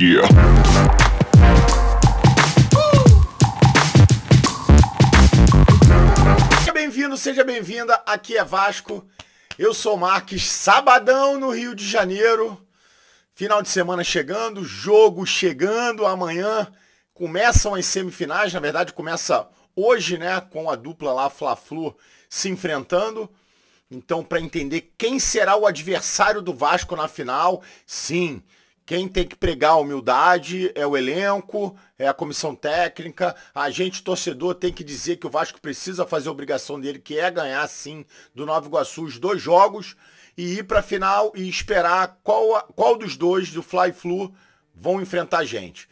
yeah. bem-vindo, seja bem-vinda. Aqui é Vasco. Eu sou Marques. Sabadão no Rio de Janeiro. Final de semana chegando, jogo chegando amanhã. Começam as semifinais, na verdade começa hoje, né, com a dupla lá Fla-Flu se enfrentando. Então, para entender quem será o adversário do Vasco na final, sim, quem tem que pregar a humildade é o elenco, é a comissão técnica. A gente, torcedor, tem que dizer que o Vasco precisa fazer a obrigação dele, que é ganhar, sim, do Nova Iguaçu os dois jogos e ir para a final e esperar qual, qual dos dois do Fly Flu vão enfrentar a gente.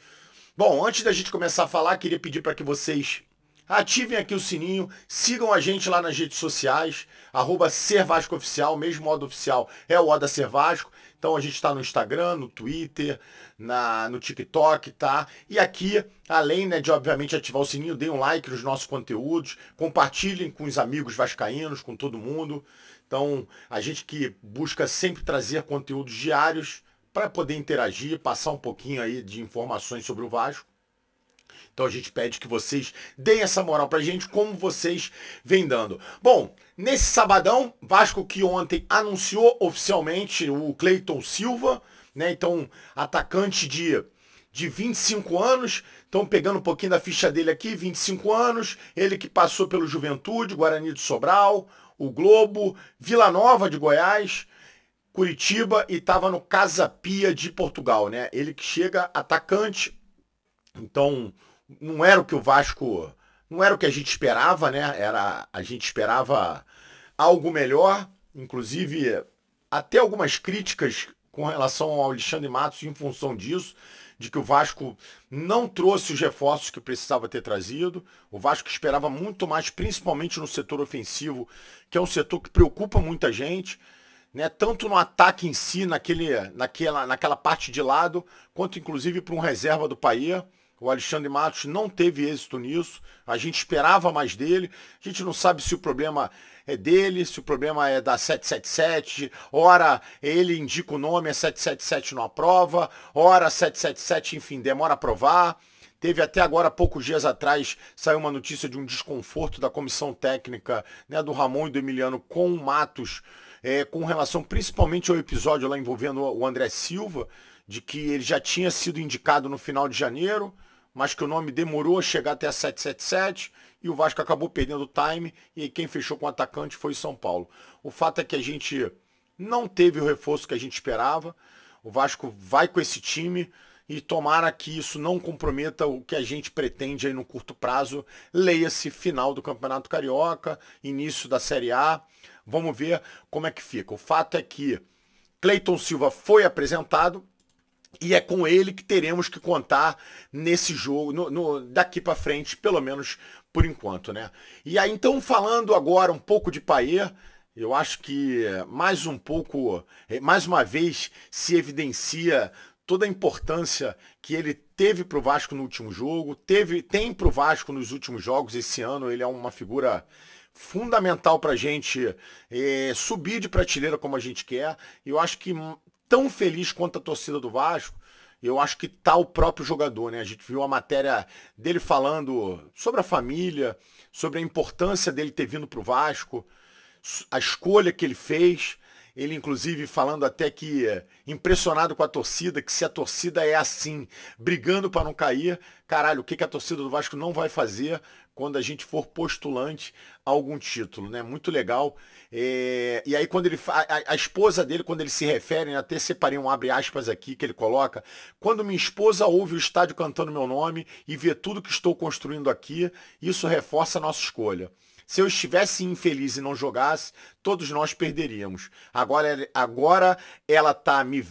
Bom, antes da gente começar a falar, queria pedir para que vocês ativem aqui o sininho, sigam a gente lá nas redes sociais, arroba Vasco Oficial, mesmo modo oficial é o Oda Vasco. Então a gente está no Instagram, no Twitter, na, no TikTok, tá? E aqui, além né, de obviamente ativar o sininho, deem um like nos nossos conteúdos, compartilhem com os amigos vascaínos, com todo mundo. Então a gente que busca sempre trazer conteúdos diários para poder interagir, passar um pouquinho aí de informações sobre o Vasco. Então a gente pede que vocês deem essa moral pra gente, como vocês vêm dando. Bom, nesse sabadão, Vasco que ontem anunciou oficialmente o Cleiton Silva, né? Então, atacante de de 25 anos. Estão pegando um pouquinho da ficha dele aqui, 25 anos. Ele que passou pelo Juventude, Guarani de Sobral, o Globo, Vila Nova de Goiás, Curitiba e estava no Casa Pia de Portugal, né? Ele que chega atacante. Então, não era o que o Vasco. Não era o que a gente esperava, né? Era, a gente esperava algo melhor, inclusive até algumas críticas com relação ao Alexandre Matos em função disso, de que o Vasco não trouxe os reforços que precisava ter trazido. O Vasco esperava muito mais, principalmente no setor ofensivo, que é um setor que preocupa muita gente, né? tanto no ataque em si, naquele, naquela, naquela parte de lado, quanto inclusive para um reserva do Paia o Alexandre Matos não teve êxito nisso. A gente esperava mais dele. A gente não sabe se o problema é dele, se o problema é da 777. Ora, ele indica o nome, a 777 não aprova. Ora, 777, enfim, demora a aprovar. Teve até agora, poucos dias atrás, saiu uma notícia de um desconforto da comissão técnica né, do Ramon e do Emiliano com o Matos, é, com relação principalmente ao episódio lá envolvendo o André Silva, de que ele já tinha sido indicado no final de janeiro mas que o nome demorou a chegar até a 777 e o Vasco acabou perdendo o time e quem fechou com o atacante foi o São Paulo. O fato é que a gente não teve o reforço que a gente esperava. O Vasco vai com esse time e tomara que isso não comprometa o que a gente pretende aí no curto prazo. Leia-se final do Campeonato Carioca, início da Série A. Vamos ver como é que fica. O fato é que Cleiton Silva foi apresentado, e é com ele que teremos que contar nesse jogo, no, no daqui para frente, pelo menos por enquanto, né? E aí então falando agora um pouco de Paier, eu acho que mais um pouco, eh, mais uma vez se evidencia toda a importância que ele teve para o Vasco no último jogo, teve tem para o Vasco nos últimos jogos esse ano, ele é uma figura fundamental para a gente é, subir de prateleira como a gente quer. Eu acho que tão feliz quanto a torcida do Vasco. Eu acho que tá o próprio jogador, né? A gente viu a matéria dele falando sobre a família, sobre a importância dele ter vindo para o Vasco, a escolha que ele fez. Ele, inclusive, falando até que eh, impressionado com a torcida, que se a torcida é assim, brigando para não cair, caralho, o que, que a torcida do Vasco não vai fazer quando a gente for postulante a algum título, né? Muito legal. É, e aí quando ele a, a, esposa dele, quando ele se refere, até separei um abre aspas aqui que ele coloca, quando minha esposa ouve o estádio cantando meu nome e vê tudo que estou construindo aqui, isso reforça a nossa escolha. Se eu estivesse infeliz e não jogasse, todos nós perderíamos. Agora, agora ela tá me,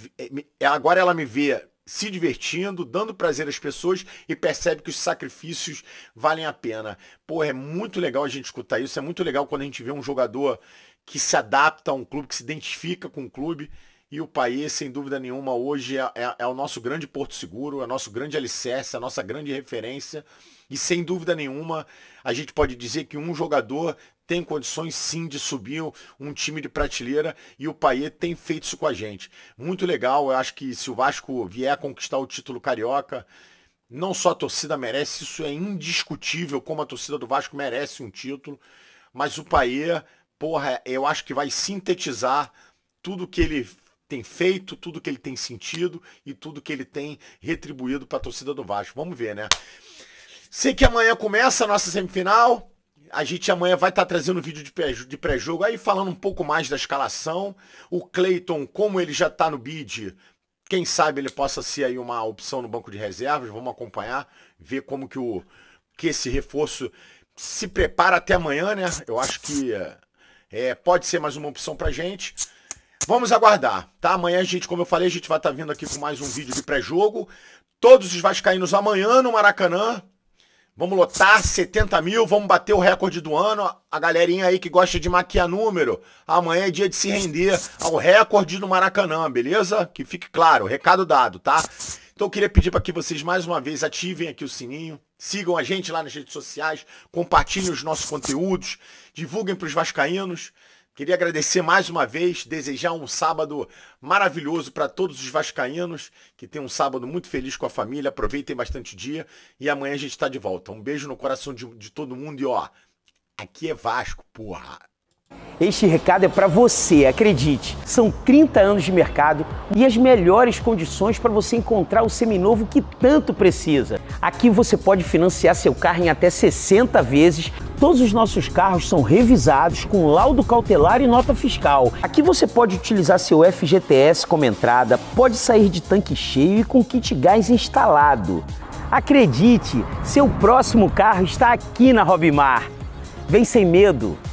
agora ela me vê se divertindo, dando prazer às pessoas e percebe que os sacrifícios valem a pena. Pô, é muito legal a gente escutar isso, é muito legal quando a gente vê um jogador que se adapta a um clube, que se identifica com o um clube. E o país, sem dúvida nenhuma, hoje é, é, é o nosso grande porto seguro, é o nosso grande alicerce, é a nossa grande referência. E sem dúvida nenhuma, a gente pode dizer que um jogador tem condições sim de subir um time de prateleira e o Paier tem feito isso com a gente. Muito legal, eu acho que se o Vasco vier conquistar o título carioca, não só a torcida merece, isso é indiscutível como a torcida do Vasco merece um título, mas o Paier, porra, eu acho que vai sintetizar tudo que ele tem feito, tudo que ele tem sentido e tudo que ele tem retribuído para a torcida do Vasco. Vamos ver, né? Sei que amanhã começa a nossa semifinal. A gente amanhã vai estar tá trazendo vídeo de pré-jogo aí falando um pouco mais da escalação. O Clayton, como ele já está no bid, quem sabe ele possa ser aí uma opção no banco de reservas. Vamos acompanhar, ver como que o que esse reforço se prepara até amanhã, né? Eu acho que é, pode ser mais uma opção pra gente. Vamos aguardar, tá? Amanhã a gente, como eu falei, a gente vai estar tá vindo aqui com mais um vídeo de pré-jogo. Todos os vascaínos amanhã no Maracanã. Vamos lotar 70 mil, vamos bater o recorde do ano. A galerinha aí que gosta de maquiar número, amanhã é dia de se render ao recorde do Maracanã, beleza? Que fique claro, recado dado, tá? Então eu queria pedir para que vocês mais uma vez ativem aqui o sininho, sigam a gente lá nas redes sociais, compartilhem os nossos conteúdos, divulguem para os vascaínos. Queria agradecer mais uma vez, desejar um sábado maravilhoso para todos os vascaínos, que tenham um sábado muito feliz com a família, aproveitem bastante o dia e amanhã a gente está de volta. Um beijo no coração de, de todo mundo e ó, aqui é Vasco, porra! Este recado é para você, acredite. São 30 anos de mercado e as melhores condições para você encontrar o seminovo que tanto precisa. Aqui você pode financiar seu carro em até 60 vezes. Todos os nossos carros são revisados com laudo cautelar e nota fiscal. Aqui você pode utilizar seu FGTS como entrada, pode sair de tanque cheio e com kit gás instalado. Acredite, seu próximo carro está aqui na Robimar. Vem sem medo!